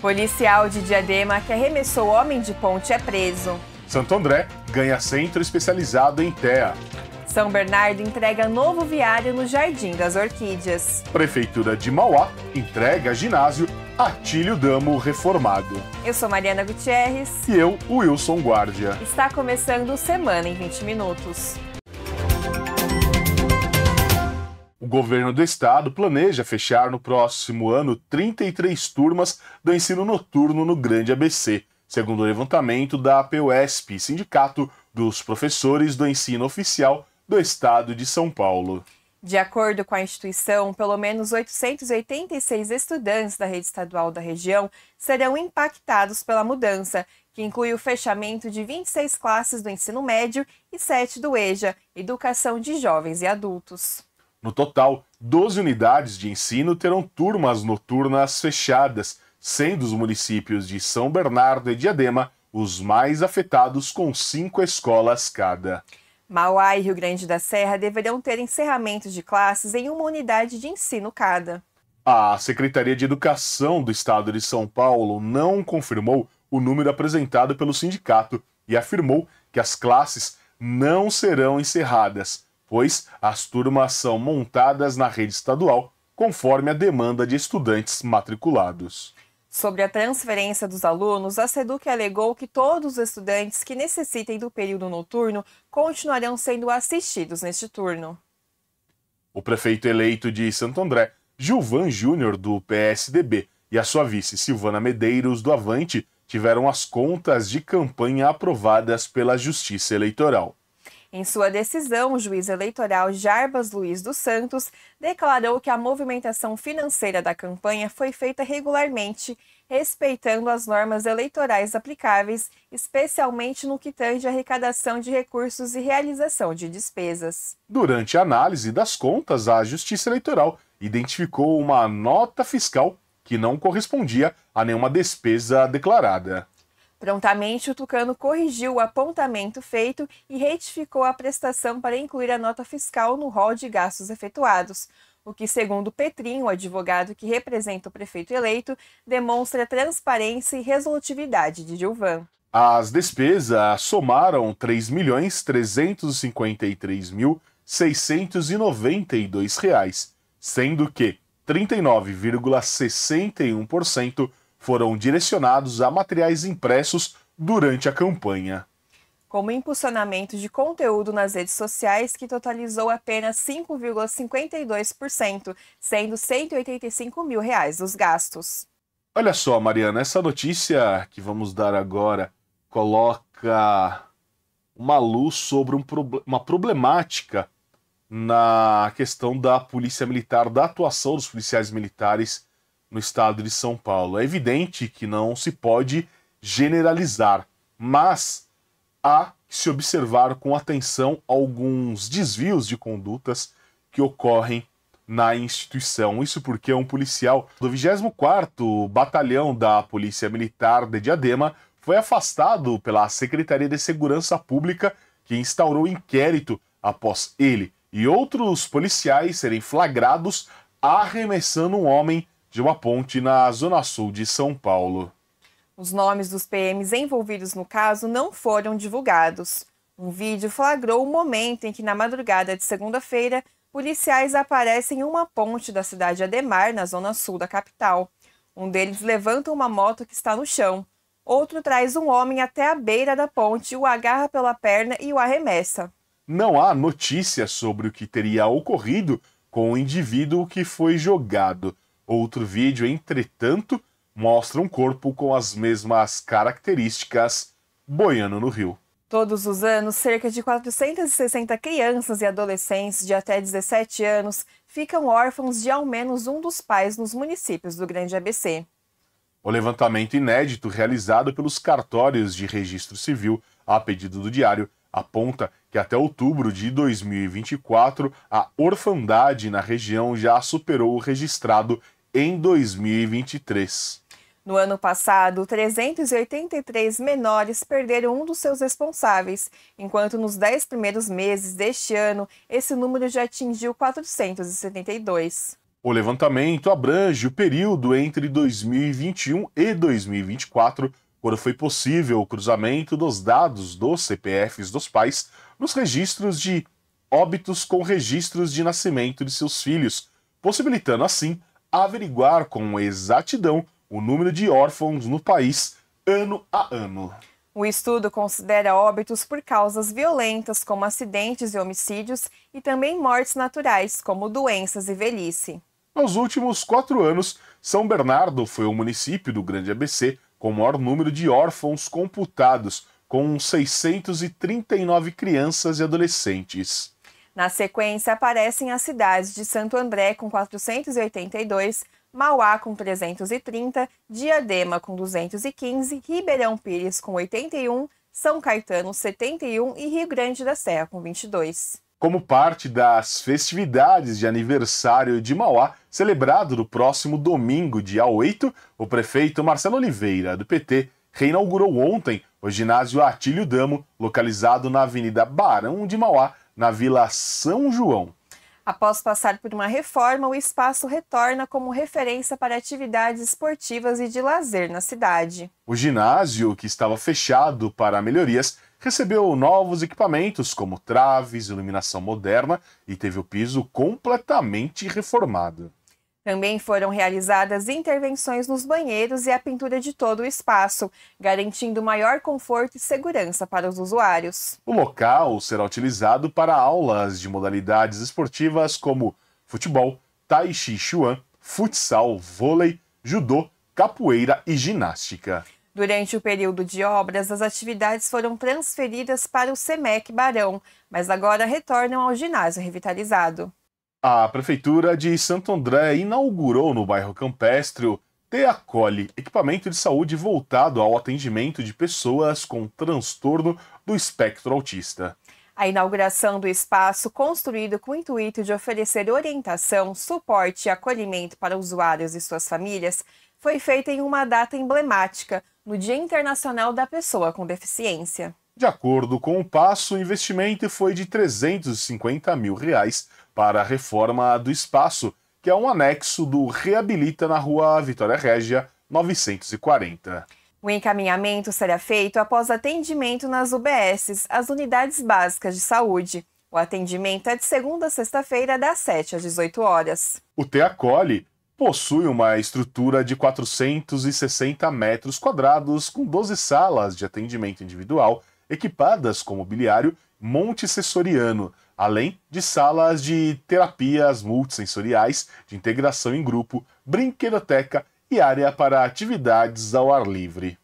Policial de Diadema que arremessou homem de ponte é preso. Santo André ganha centro especializado em TEA. São Bernardo entrega novo viário no Jardim das Orquídeas. Prefeitura de Mauá entrega ginásio Atílio Damo reformado. Eu sou Mariana Gutierrez. E eu, Wilson Guardia. Está começando Semana em 20 Minutos. governo do estado planeja fechar no próximo ano 33 turmas do ensino noturno no Grande ABC, segundo o levantamento da APUESP, Sindicato dos Professores do Ensino Oficial do Estado de São Paulo. De acordo com a instituição, pelo menos 886 estudantes da rede estadual da região serão impactados pela mudança, que inclui o fechamento de 26 classes do ensino médio e 7 do EJA, Educação de Jovens e Adultos. No total, 12 unidades de ensino terão turmas noturnas fechadas, sendo os municípios de São Bernardo e Diadema os mais afetados, com cinco escolas cada. Mauá e Rio Grande da Serra deverão ter encerramentos de classes em uma unidade de ensino cada. A Secretaria de Educação do Estado de São Paulo não confirmou o número apresentado pelo sindicato e afirmou que as classes não serão encerradas pois as turmas são montadas na rede estadual, conforme a demanda de estudantes matriculados. Sobre a transferência dos alunos, a SEDUC alegou que todos os estudantes que necessitem do período noturno continuarão sendo assistidos neste turno. O prefeito eleito de Santo André, Gilvan Júnior, do PSDB, e a sua vice, Silvana Medeiros, do Avante, tiveram as contas de campanha aprovadas pela Justiça Eleitoral. Em sua decisão, o juiz eleitoral Jarbas Luiz dos Santos declarou que a movimentação financeira da campanha foi feita regularmente, respeitando as normas eleitorais aplicáveis, especialmente no que tange arrecadação de recursos e realização de despesas. Durante a análise das contas, a Justiça Eleitoral identificou uma nota fiscal que não correspondia a nenhuma despesa declarada. Prontamente, o Tucano corrigiu o apontamento feito e retificou a prestação para incluir a nota fiscal no rol de gastos efetuados, o que, segundo Petrinho, o advogado que representa o prefeito eleito, demonstra transparência e resolutividade de Gilvan. As despesas somaram R$ 3.353.692, sendo que 39,61% foram direcionados a materiais impressos durante a campanha. Como impulsionamento de conteúdo nas redes sociais, que totalizou apenas 5,52%, sendo R$ 185 mil reais os gastos. Olha só, Mariana, essa notícia que vamos dar agora coloca uma luz sobre um, uma problemática na questão da polícia militar, da atuação dos policiais militares no estado de São Paulo. É evidente que não se pode generalizar, mas há que se observar com atenção alguns desvios de condutas que ocorrem na instituição. Isso porque um policial do 24º Batalhão da Polícia Militar de Diadema foi afastado pela Secretaria de Segurança Pública, que instaurou inquérito após ele e outros policiais serem flagrados arremessando um homem de uma ponte na zona sul de São Paulo. Os nomes dos PMs envolvidos no caso não foram divulgados. Um vídeo flagrou o momento em que, na madrugada de segunda-feira, policiais aparecem em uma ponte da cidade Ademar, na zona sul da capital. Um deles levanta uma moto que está no chão. Outro traz um homem até a beira da ponte, o agarra pela perna e o arremessa. Não há notícias sobre o que teria ocorrido com o indivíduo que foi jogado. Outro vídeo, entretanto, mostra um corpo com as mesmas características boiando no rio. Todos os anos, cerca de 460 crianças e adolescentes de até 17 anos ficam órfãos de ao menos um dos pais nos municípios do Grande ABC. O levantamento inédito realizado pelos cartórios de registro civil a pedido do Diário aponta que até outubro de 2024 a orfandade na região já superou o registrado em 2023. No ano passado, 383 menores perderam um dos seus responsáveis, enquanto nos 10 primeiros meses deste ano, esse número já atingiu 472. O levantamento abrange o período entre 2021 e 2024, quando foi possível o cruzamento dos dados dos CPFs dos pais nos registros de óbitos com registros de nascimento de seus filhos, possibilitando assim averiguar com exatidão o número de órfãos no país ano a ano. O estudo considera óbitos por causas violentas, como acidentes e homicídios, e também mortes naturais, como doenças e velhice. Nos últimos quatro anos, São Bernardo foi o município do Grande ABC com o maior número de órfãos computados, com 639 crianças e adolescentes. Na sequência, aparecem as cidades de Santo André com 482, Mauá com 330, Diadema com 215, Ribeirão Pires com 81, São Caetano 71 e Rio Grande da Serra com 22. Como parte das festividades de aniversário de Mauá, celebrado no próximo domingo, dia 8, o prefeito Marcelo Oliveira, do PT, reinaugurou ontem o ginásio Atílio Damo, localizado na Avenida Barão de Mauá, na Vila São João. Após passar por uma reforma, o espaço retorna como referência para atividades esportivas e de lazer na cidade. O ginásio, que estava fechado para melhorias, recebeu novos equipamentos como traves, iluminação moderna e teve o piso completamente reformado. Também foram realizadas intervenções nos banheiros e a pintura de todo o espaço, garantindo maior conforto e segurança para os usuários. O local será utilizado para aulas de modalidades esportivas como futebol, tai chi chuan, futsal, vôlei, judô, capoeira e ginástica. Durante o período de obras, as atividades foram transferidas para o SEMEC Barão, mas agora retornam ao ginásio revitalizado. A Prefeitura de Santo André inaugurou no bairro campestre o Teacoli, equipamento de saúde voltado ao atendimento de pessoas com transtorno do espectro autista. A inauguração do espaço, construído com o intuito de oferecer orientação, suporte e acolhimento para usuários e suas famílias, foi feita em uma data emblemática, no Dia Internacional da Pessoa com Deficiência. De acordo com o passo, o investimento foi de 350 mil reais para a reforma do espaço, que é um anexo do Reabilita na Rua Vitória Régia 940. O encaminhamento será feito após atendimento nas UBSs, as unidades básicas de saúde. O atendimento é de segunda a sexta-feira, das 7 às 18 horas. O Teacoli possui uma estrutura de 460 metros quadrados, com 12 salas de atendimento individual, equipadas com mobiliário montessoriano, além de salas de terapias multissensoriais, de integração em grupo, brinquedoteca e área para atividades ao ar livre.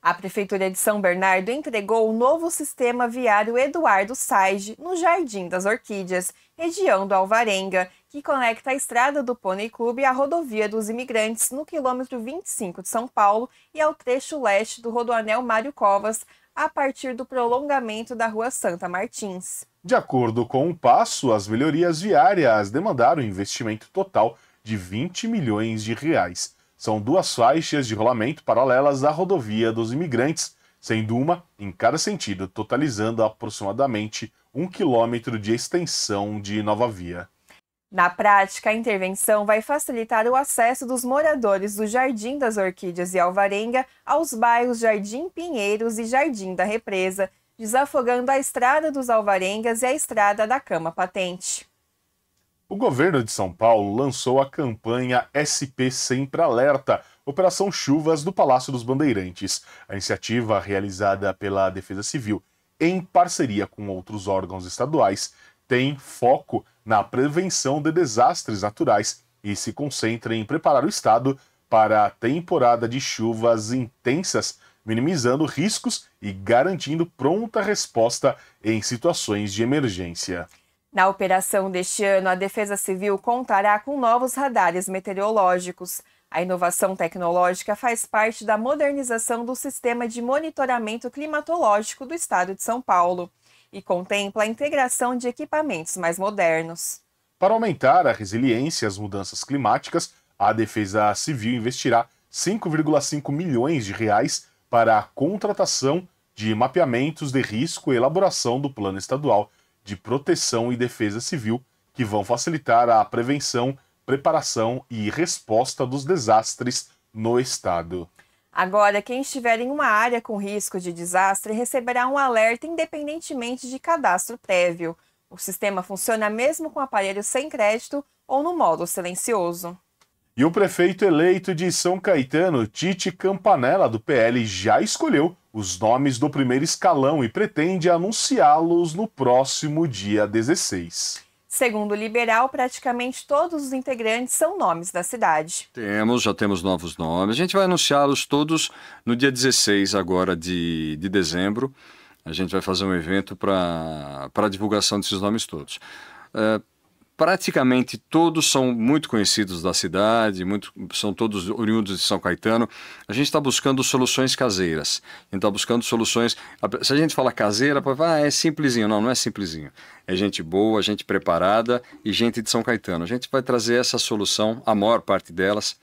A Prefeitura de São Bernardo entregou o novo sistema viário Eduardo Saige no Jardim das Orquídeas, região do Alvarenga, que conecta a estrada do Pônei Clube à rodovia dos imigrantes no quilômetro 25 de São Paulo e ao trecho leste do rodoanel Mário Covas, a partir do prolongamento da Rua Santa Martins. De acordo com o Passo, as melhorias viárias demandaram um investimento total de 20 milhões de reais. São duas faixas de rolamento paralelas à rodovia dos imigrantes, sendo uma em cada sentido, totalizando aproximadamente um quilômetro de extensão de nova via. Na prática, a intervenção vai facilitar o acesso dos moradores do Jardim das Orquídeas e Alvarenga aos bairros Jardim Pinheiros e Jardim da Represa desafogando a Estrada dos Alvarengas e a Estrada da Cama Patente. O governo de São Paulo lançou a campanha SP Sempre Alerta, Operação Chuvas do Palácio dos Bandeirantes. A iniciativa, realizada pela Defesa Civil em parceria com outros órgãos estaduais, tem foco na prevenção de desastres naturais e se concentra em preparar o Estado para a temporada de chuvas intensas minimizando riscos e garantindo pronta resposta em situações de emergência. Na operação deste ano, a Defesa Civil contará com novos radares meteorológicos. A inovação tecnológica faz parte da modernização do sistema de monitoramento climatológico do estado de São Paulo e contempla a integração de equipamentos mais modernos. Para aumentar a resiliência às mudanças climáticas, a Defesa Civil investirá 5,5 milhões de reais para a contratação de mapeamentos de risco e elaboração do Plano Estadual de Proteção e Defesa Civil, que vão facilitar a prevenção, preparação e resposta dos desastres no Estado. Agora, quem estiver em uma área com risco de desastre receberá um alerta independentemente de cadastro prévio. O sistema funciona mesmo com aparelhos sem crédito ou no modo silencioso. E o prefeito eleito de São Caetano, Tite Campanella, do PL, já escolheu os nomes do primeiro escalão e pretende anunciá-los no próximo dia 16. Segundo o liberal, praticamente todos os integrantes são nomes da cidade. Temos, já temos novos nomes. A gente vai anunciá-los todos no dia 16 agora de, de dezembro. A gente vai fazer um evento para a divulgação desses nomes todos. Uh, praticamente todos são muito conhecidos da cidade, muito, são todos oriundos de São Caetano. A gente está buscando soluções caseiras. A gente está buscando soluções. Se a gente fala caseira, ah, é simplesinho. Não, não é simplesinho. É gente boa, gente preparada e gente de São Caetano. A gente vai trazer essa solução, a maior parte delas.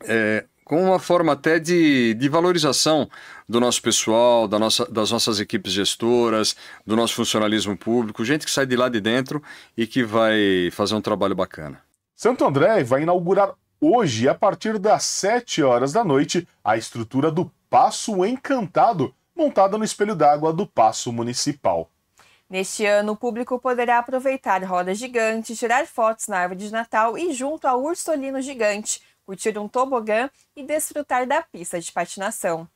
É, como uma forma até de, de valorização do nosso pessoal, da nossa, das nossas equipes gestoras, do nosso funcionalismo público, gente que sai de lá de dentro e que vai fazer um trabalho bacana. Santo André vai inaugurar hoje, a partir das 7 horas da noite, a estrutura do Passo Encantado, montada no espelho d'água do Passo Municipal. Neste ano, o público poderá aproveitar roda gigante, tirar fotos na árvore de Natal e junto ao Ursolino Gigante, curtir um tobogã e desfrutar da pista de patinação.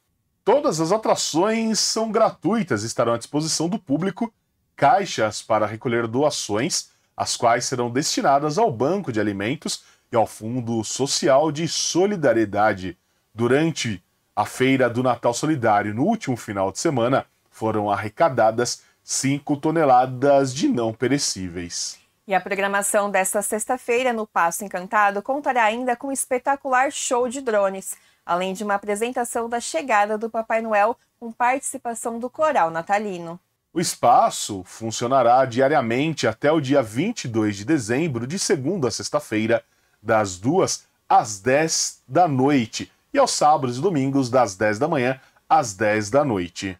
Todas as atrações são gratuitas e estarão à disposição do público caixas para recolher doações, as quais serão destinadas ao Banco de Alimentos e ao Fundo Social de Solidariedade. Durante a Feira do Natal Solidário, no último final de semana, foram arrecadadas 5 toneladas de não perecíveis. E a programação desta sexta-feira no Passo Encantado contará ainda com um espetacular show de drones, além de uma apresentação da chegada do Papai Noel com participação do coral natalino. O espaço funcionará diariamente até o dia 22 de dezembro, de segunda a sexta-feira, das 2 às 10 da noite, e aos sábados e domingos, das 10 da manhã às 10 da noite.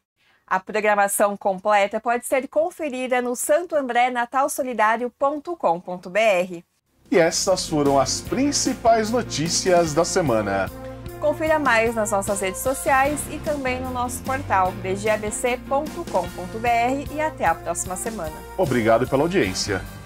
A programação completa pode ser conferida no santoandrenatalsolidario.com.br. E essas foram as principais notícias da semana. Confira mais nas nossas redes sociais e também no nosso portal bgabc.com.br e até a próxima semana. Obrigado pela audiência.